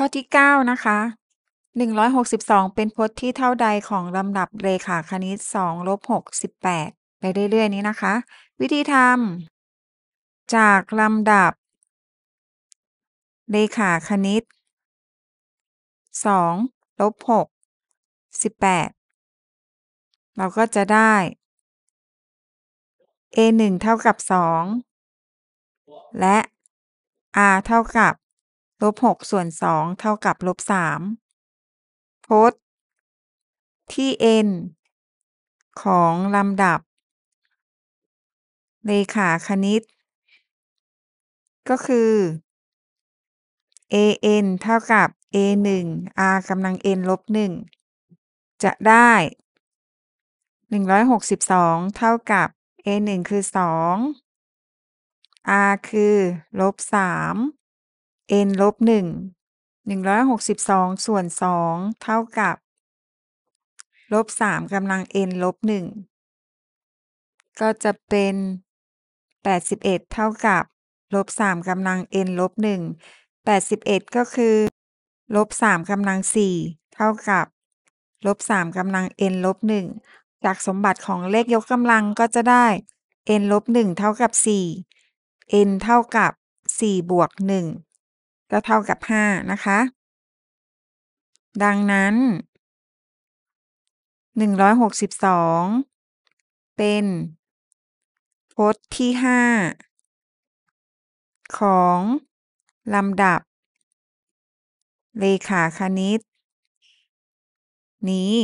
ข้อที่9นะคะ 162 เป็นพจน์ที่เท่าใดของลำดับเรขาคณิต2ลบ6 18 ไปเรื่อย ๆ นี้นะคะ วิธีทำจากลำดับ เรขาคณิต2ลบ6 18 เราก็จะได้ a 1เท่ากับ2และ r เท่ากับลบหกส่วนสองเท่ากับลบสามพสที่เอ็นของลำดับเลขาคณิต ก็คือ an เท่ากับ a 1 r กำลัง n ลบ 1 จะได้ 162 เท่ากับ a 1คือ 2 r คือลบ3 n ลบหนึ่งหนึ่งร้อยหกสิบสองส่วนสองเท่ากับ ลบสามกำลัง n ลบหนึ่งก็จะเป็นแปดสิบเอ็ดเท่ากับ ลบสามกำลัง n ลบหนึ่งแปดสิบเอ็ดก็คือ ลบสามกำลังสี่เท่ากับ ลบสามกำลัง n ลบหนึ่งจากสมบัติของเลขยกกำลังก็จะได้ n ลบหนึ่งเท่ากับสี่ n เท่ากับสี่บวกหนึ่งก็เท่ากับ 5 นะคะ ดังนั้น 162 เป็นพจน์ที่ 5 ของลำดับ เลขาคณิต นี้